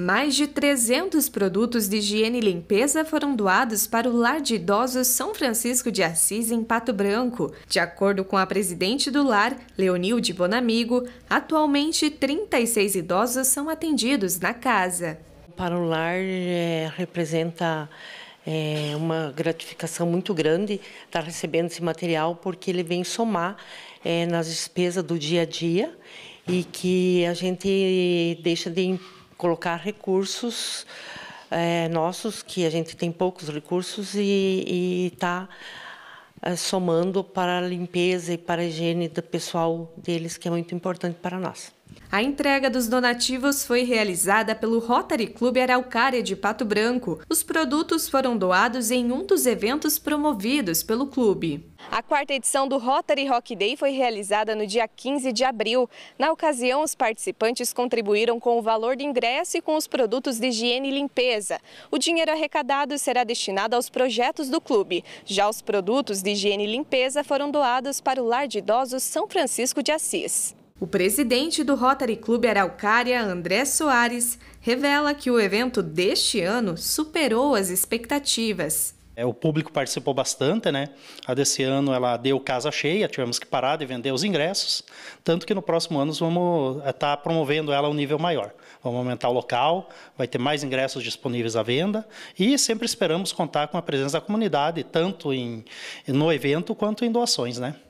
Mais de 300 produtos de higiene e limpeza foram doados para o Lar de Idosos São Francisco de Assis, em Pato Branco. De acordo com a presidente do lar, Leonilde Bonamigo, atualmente 36 idosos são atendidos na casa. Para o lar é, representa é, uma gratificação muito grande estar recebendo esse material, porque ele vem somar é, nas despesas do dia a dia e que a gente deixa de colocar recursos é, nossos, que a gente tem poucos recursos e está é, somando para a limpeza e para a higiene do pessoal deles, que é muito importante para nós. A entrega dos donativos foi realizada pelo Rotary Clube Araucária de Pato Branco. Os produtos foram doados em um dos eventos promovidos pelo clube. A quarta edição do Rotary Rock Day foi realizada no dia 15 de abril. Na ocasião, os participantes contribuíram com o valor do ingresso e com os produtos de higiene e limpeza. O dinheiro arrecadado será destinado aos projetos do clube. Já os produtos de higiene e limpeza foram doados para o Lar de Idosos São Francisco de Assis. O presidente do Rotary Clube Araucária, André Soares, revela que o evento deste ano superou as expectativas. É, o público participou bastante, né? A desse ano ela deu casa cheia, tivemos que parar de vender os ingressos, tanto que no próximo ano vamos estar eh, tá promovendo ela a um nível maior. Vamos aumentar o local, vai ter mais ingressos disponíveis à venda e sempre esperamos contar com a presença da comunidade, tanto em, no evento quanto em doações, né?